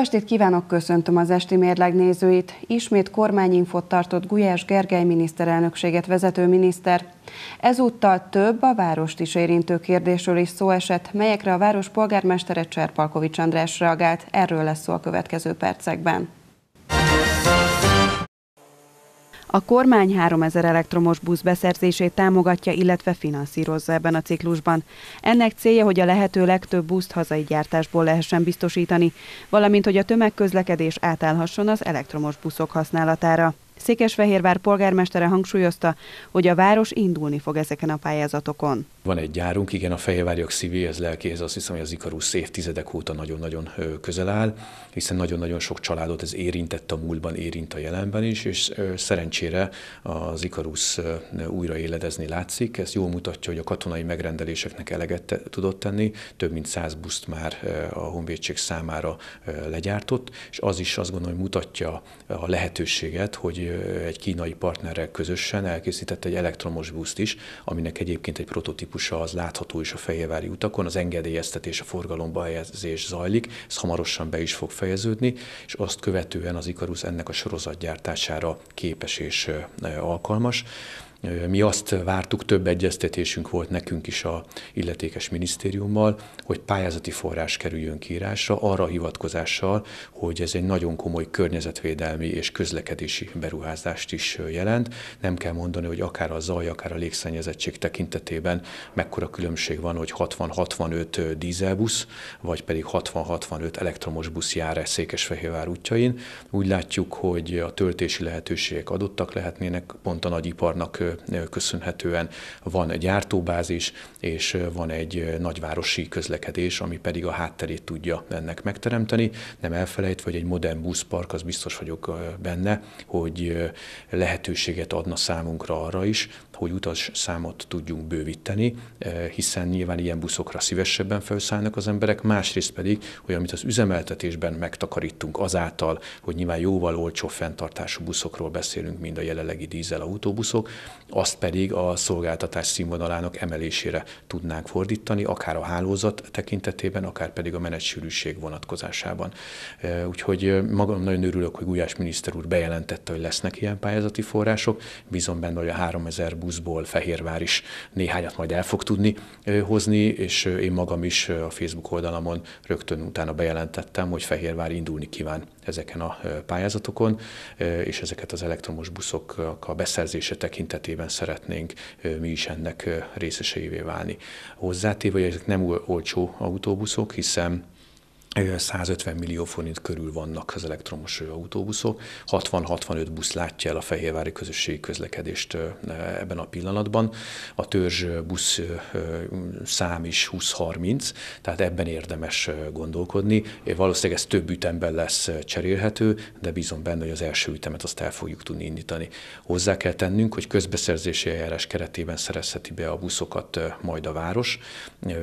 estét kívánok, köszöntöm az esti mérleg nézőit. Ismét kormányinfot tartott Gulyás Gergely miniszterelnökséget vezető miniszter. Ezúttal több a várost is érintő kérdésről is szó esett, melyekre a város polgármestere Cserpalkovics András reagált. Erről lesz szó a következő percekben. A kormány 3000 elektromos busz beszerzését támogatja, illetve finanszírozza ebben a ciklusban. Ennek célja, hogy a lehető legtöbb buszt hazai gyártásból lehessen biztosítani, valamint hogy a tömegközlekedés átállhasson az elektromos buszok használatára. Székesfehérvár polgármestere hangsúlyozta, hogy a város indulni fog ezeken a pályázatokon. Van egy gyárunk, igen, a Fehérvárjak szívéhez, lelkéhez azt hiszem, hogy az Ikarus évtizedek óta nagyon-nagyon közel áll, hiszen nagyon-nagyon sok családot ez érintett a múltban, érint a jelenben is, és szerencsére az Ikarus éledezni látszik. Ez jól mutatja, hogy a katonai megrendeléseknek eleget tudott tenni, több mint száz buszt már a honvédség számára legyártott, és az is azt gondolom, hogy mutatja a lehetőséget, hogy egy kínai partnerrel közösen elkészített egy elektromos buszt is, aminek egyébként egy prototípus típusa az látható is a Fehérvári utakon, az engedélyeztetés, a forgalomba helyezés zajlik, ez hamarosan be is fog fejeződni, és azt követően az ikarusz ennek a sorozatgyártására képes és alkalmas. Mi azt vártuk, több egyeztetésünk volt nekünk is a illetékes minisztériummal, hogy pályázati forrás kerüljön kiírásra, arra a hivatkozással, hogy ez egy nagyon komoly környezetvédelmi és közlekedési beruházást is jelent. Nem kell mondani, hogy akár a zaj, akár a légszennyezettség tekintetében mekkora különbség van, hogy 60-65 dízelbusz, vagy pedig 60-65 elektromos busz jár -e Székesfehérvár útjain. Úgy látjuk, hogy a töltési lehetőségek adottak lehetnének, pont a nagyiparnak köszönhetően van egy gyártóbázis, és van egy nagyvárosi közlekedés, ami pedig a hátterét tudja ennek megteremteni. Nem elfelejtve, hogy egy modern buszpark, az biztos vagyok benne, hogy lehetőséget adna számunkra arra is, hogy utas számot tudjunk bővíteni, hiszen nyilván ilyen buszokra szívesebben felszállnak az emberek, másrészt pedig, hogy amit az üzemeltetésben megtakarítunk azáltal, hogy nyilván jóval olcsó fenntartású buszokról beszélünk, mint a jelenlegi dízel autóbuszok, azt pedig a szolgáltatás színvonalának emelésére tudnánk fordítani, akár a hálózat tekintetében, akár pedig a menetsűrűség vonatkozásában. Úgyhogy magam nagyon örülök, hogy Gulyás miniszter úr bejelentette, hogy lesznek ilyen pályázati források. Bízom benne, hogy a 3000 buszból Fehérvár is néhányat majd el fog tudni hozni, és én magam is a Facebook oldalamon rögtön utána bejelentettem, hogy Fehérvár indulni kíván ezeken a pályázatokon, és ezeket az elektromos buszok a beszerzése tekintetében szeretnénk mi is ennek részeseivé válni. Hozzátéve, hogy ezek nem olcsó autóbuszok, hiszen 150 millió forint körül vannak az elektromos autóbuszok, 60-65 busz látja el a fehérvári közösségi közlekedést e, ebben a pillanatban, a törzs busz szám is 20-30, tehát ebben érdemes gondolkodni. Valószínűleg ez több ütemben lesz cserélhető, de bízom benne, hogy az első ütemet azt el fogjuk tudni indítani. Hozzá kell tennünk, hogy közbeszerzési eljárás keretében szerezheti be a buszokat majd a város.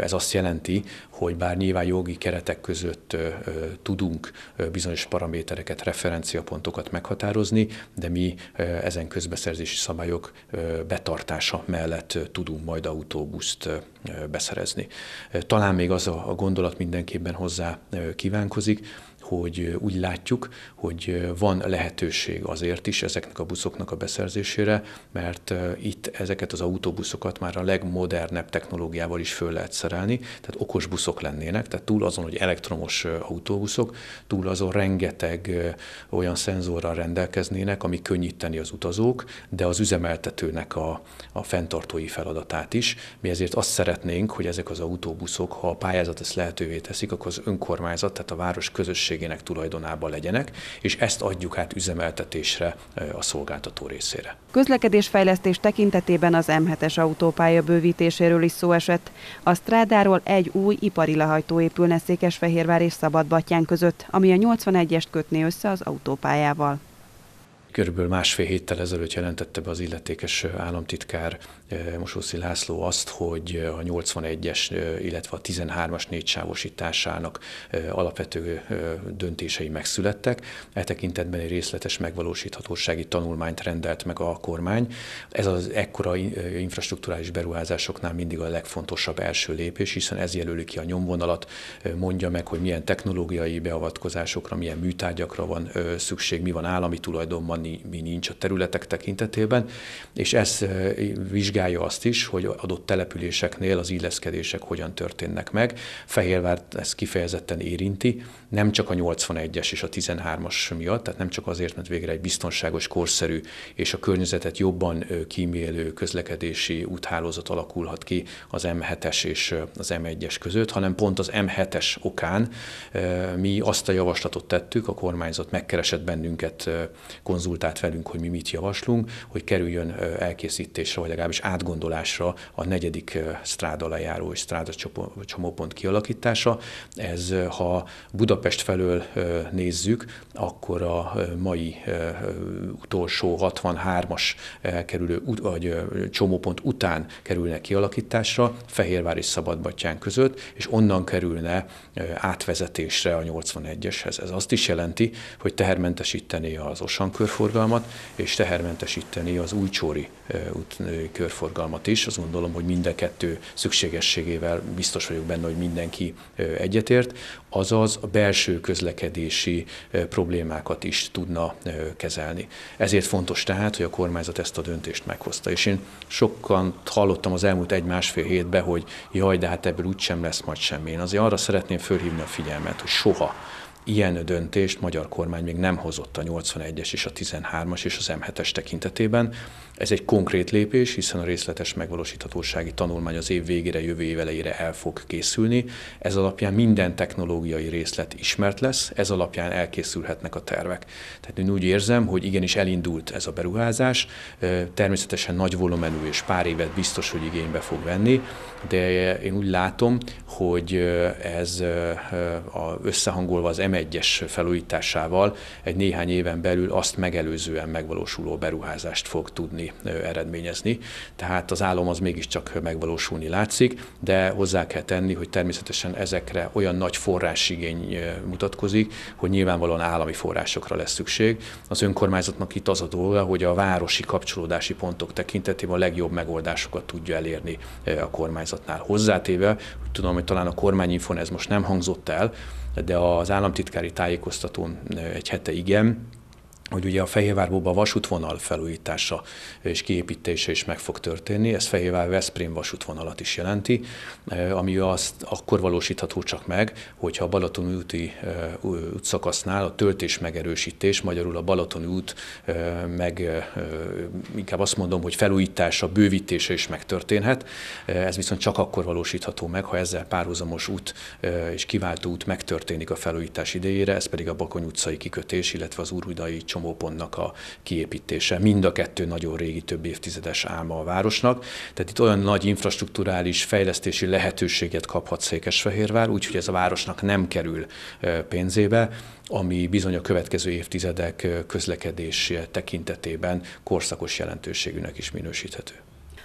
Ez azt jelenti, hogy bár nyilván jogi keretek között között tudunk bizonyos paramétereket, referenciapontokat meghatározni, de mi ezen közbeszerzési szabályok betartása mellett tudunk majd autóbuszt beszerezni. Talán még az a gondolat mindenképpen hozzá kívánkozik, hogy úgy látjuk, hogy van lehetőség azért is ezeknek a buszoknak a beszerzésére, mert itt ezeket az autóbuszokat már a legmodernebb technológiával is föl lehet szerelni, tehát okos buszok lennének, tehát túl azon, hogy elektromos autóbuszok, túl azon rengeteg olyan szenzorral rendelkeznének, ami könnyíteni az utazók, de az üzemeltetőnek a, a fenntartói feladatát is. Mi ezért azt szeretnénk, hogy ezek az autóbuszok, ha a pályázat ezt lehetővé teszik, akkor az önkormányzat, tehát a város közösség cégének tulajdonába legyenek, és ezt adjuk át üzemeltetésre a szolgáltató részére. Közlekedésfejlesztés tekintetében az M7-es autópálya bővítéséről is szó esett. A strádáról egy új ipari lehajtó épülne Székesfehérvár és Szabadbattyán között, ami a 81-est kötné össze az autópályával. Körülbelül másfél héttel ezelőtt jelentette be az illetékes államtitkár Mosószi László azt, hogy a 81-es, illetve a 13-as négysávosításának alapvető döntései megszülettek. E tekintetben egy részletes megvalósíthatósági tanulmányt rendelt meg a kormány. Ez az ekkora infrastruktúrális beruházásoknál mindig a legfontosabb első lépés, hiszen ez jelöli ki a nyomvonalat, mondja meg, hogy milyen technológiai beavatkozásokra, milyen műtárgyakra van szükség, mi van állami tulajdonban, mi nincs a területek tekintetében, és ez vizsgálja azt is, hogy adott településeknél az illeszkedések hogyan történnek meg. Fehérvárt ez kifejezetten érinti, nem csak a 81-es és a 13-as miatt, tehát nem csak azért, mert végre egy biztonságos, korszerű és a környezetet jobban kímélő közlekedési úthálózat alakulhat ki az M7-es és az M1-es között, hanem pont az M7-es okán mi azt a javaslatot tettük, a kormányzat megkeresett bennünket konzultációt, konzultált velünk, hogy mi mit javaslunk, hogy kerüljön elkészítésre, vagy legalábbis átgondolásra a negyedik strád lejáró és stráda csomópont kialakítása. Ez, ha Budapest felől nézzük, akkor a mai utolsó 63-as kerülő vagy csomópont után kerülne kialakításra, Fehérvár és Szabadbattyán között, és onnan kerülne átvezetésre a 81-eshez. Ez azt is jelenti, hogy tehermentesítené az Osan körforgalmat, és tehermentesíteni az újcsóri út körforgalmat is. Azt gondolom, hogy mind a kettő szükségességével biztos vagyok benne, hogy mindenki egyetért, azaz a belső közlekedési problémákat is tudna kezelni. Ezért fontos tehát, hogy a kormányzat ezt a döntést meghozta. És én sokan hallottam az elmúlt egy-másfél hétben, hogy jaj, de hát ebből úgysem lesz majd semmi. Én azért arra szeretném fölhívni a figyelmet, hogy soha Ilyen döntést magyar kormány még nem hozott a 81-es és a 13-as és az M7-es tekintetében, ez egy konkrét lépés, hiszen a részletes megvalósíthatósági tanulmány az év végére, jövő év elejére el fog készülni. Ez alapján minden technológiai részlet ismert lesz, ez alapján elkészülhetnek a tervek. Tehát én úgy érzem, hogy igenis elindult ez a beruházás, természetesen nagy volumenű és pár évet biztos, hogy igénybe fog venni, de én úgy látom, hogy ez összehangolva az M1-es felújításával egy néhány éven belül azt megelőzően megvalósuló beruházást fog tudni eredményezni. Tehát az álom az mégiscsak megvalósulni látszik, de hozzá kell tenni, hogy természetesen ezekre olyan nagy forrásigény mutatkozik, hogy nyilvánvalóan állami forrásokra lesz szükség. Az önkormányzatnak itt az a dolga, hogy a városi kapcsolódási pontok tekintetében a legjobb megoldásokat tudja elérni a kormányzatnál. Hozzátéve, tudom, hogy talán a kormányinfon ez most nem hangzott el, de az államtitkári tájékoztatón egy hete igen, hogy ugye a Fehérvárbóban vasútvonal felújítása és kiépítése is meg fog történni. Ez Fehérvár-Veszprém vasútvonalat is jelenti, eh, ami azt akkor valósítható csak meg, hogyha a Balaton úti eh, útszakasznál a töltés megerősítés, magyarul a Balaton út eh, meg inkább azt mondom, hogy felújítása, bővítése is megtörténhet. Ez viszont csak akkor valósítható meg, ha ezzel párhuzamos út és kiváltó út megtörténik a felújítás idejére, ez pedig a Bakony utcai kikötés, illetve az csomó csomópontnak a kiépítése. Mind a kettő nagyon régi, több évtizedes álma a városnak. Tehát itt olyan nagy infrastruktúrális fejlesztési lehetőséget kaphat Székesfehérvár, úgyhogy ez a városnak nem kerül pénzébe, ami bizony a következő évtizedek közlekedés tekintetében korszakos jelentőségűnek is minősíthető.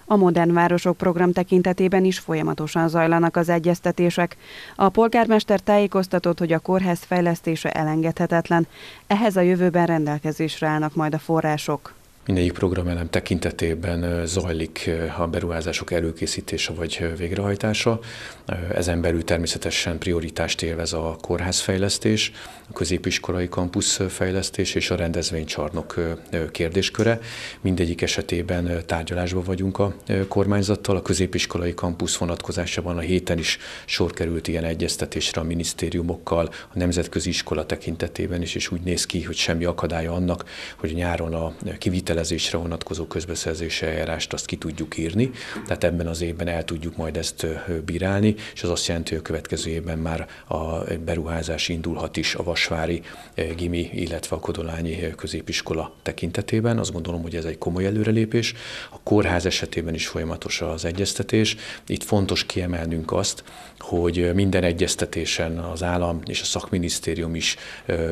A Modern Városok program tekintetében is folyamatosan zajlanak az egyeztetések. A polgármester tájékoztatott, hogy a kórház fejlesztése elengedhetetlen. Ehhez a jövőben rendelkezésre állnak majd a források mindegyik programelem tekintetében zajlik a beruházások előkészítése vagy végrehajtása. Ezen belül természetesen prioritást élvez a kórházfejlesztés, a középiskolai kampusz fejlesztés és a rendezvénycsarnok kérdésköre. Mindegyik esetében tárgyalásban vagyunk a kormányzattal. A középiskolai kampusz vonatkozásában a héten is sor került ilyen egyeztetésre a minisztériumokkal, a nemzetközi iskola tekintetében is, és úgy néz ki, hogy semmi akadálya annak, hogy nyáron a kivitel kivitelezésre vonatkozó közbeszerzési eljárást azt ki tudjuk írni, tehát ebben az évben el tudjuk majd ezt bírálni, és az azt jelenti, hogy a következő évben már a beruházás indulhat is a Vasvári gimi, illetve a Kodolányi középiskola tekintetében. Azt gondolom, hogy ez egy komoly előrelépés. A kórház esetében is folyamatos az egyeztetés. Itt fontos kiemelnünk azt, hogy minden egyeztetésen az állam és a szakminisztérium is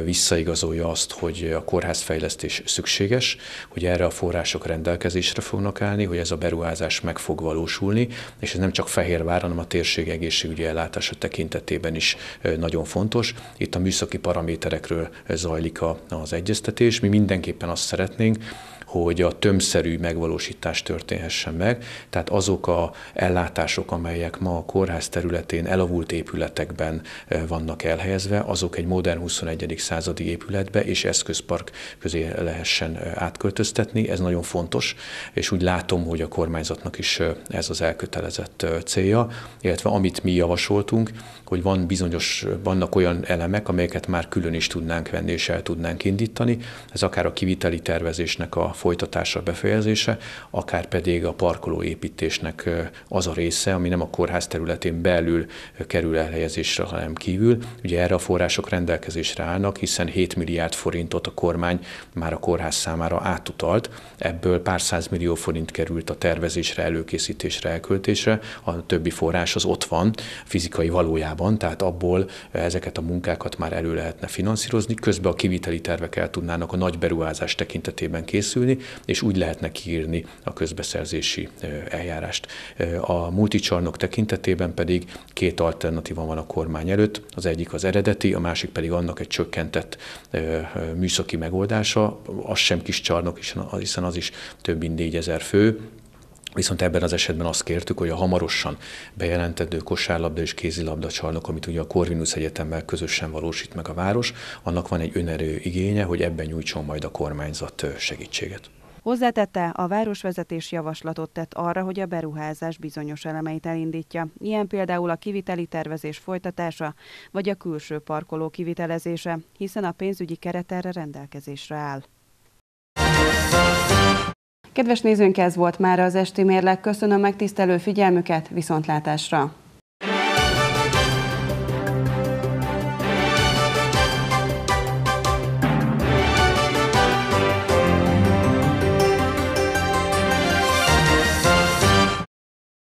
visszaigazolja azt, hogy a kórházfejlesztés szükséges, hogy erre a források rendelkezésre fognak állni, hogy ez a beruházás meg fog valósulni, és ez nem csak Fehérvár, hanem a térség egészségügyi ellátása tekintetében is nagyon fontos. Itt a műszaki paraméterekről zajlik az egyeztetés. Mi mindenképpen azt szeretnénk, hogy a tömszerű megvalósítás történhessen meg, tehát azok a ellátások, amelyek ma a kórház területén elavult épületekben eh, vannak elhelyezve, azok egy modern 21. századi épületbe és eszközpark közé lehessen eh, átköltöztetni. Ez nagyon fontos, és úgy látom, hogy a kormányzatnak is eh, ez az elkötelezett célja, illetve amit mi javasoltunk, hogy van bizonyos, vannak olyan elemek, amelyeket már külön is tudnánk venni és el tudnánk indítani. Ez akár a kiviteli tervezésnek a folytatása, befejezése, akár pedig a parkolóépítésnek az a része, ami nem a kórház területén belül kerül elhelyezésre, hanem kívül. Ugye erre a források rendelkezésre állnak, hiszen 7 milliárd forintot a kormány már a kórház számára átutalt, ebből pár millió forint került a tervezésre, előkészítésre, elköltésre, a többi forrás az ott van fizikai valójában, tehát abból ezeket a munkákat már elő lehetne finanszírozni, közben a kiviteli tervek el tudnának a nagy beruházás tekintetében készülni, megtenni, és úgy lehetne kiírni a közbeszerzési eljárást. A multicsarnok tekintetében pedig két alternatíva van a kormány előtt, az egyik az eredeti, a másik pedig annak egy csökkentett műszaki megoldása, az sem kis csarnok, hiszen az is több mint 4000 fő, Viszont ebben az esetben azt kértük, hogy a hamarosan bejelentedő kosárlabda és kézilabda csarnok, amit ugye a Corvinus Egyetemmel közösen valósít meg a város, annak van egy önerő igénye, hogy ebben nyújtson majd a kormányzat segítséget. Hozzátette, a városvezetés javaslatot tett arra, hogy a beruházás bizonyos elemeit elindítja, ilyen például a kiviteli tervezés folytatása, vagy a külső parkoló kivitelezése, hiszen a pénzügyi keret erre rendelkezésre áll. Kedves nézőnk, ez volt már az esti mérleg. Köszönöm megtisztelő figyelmüket, viszontlátásra!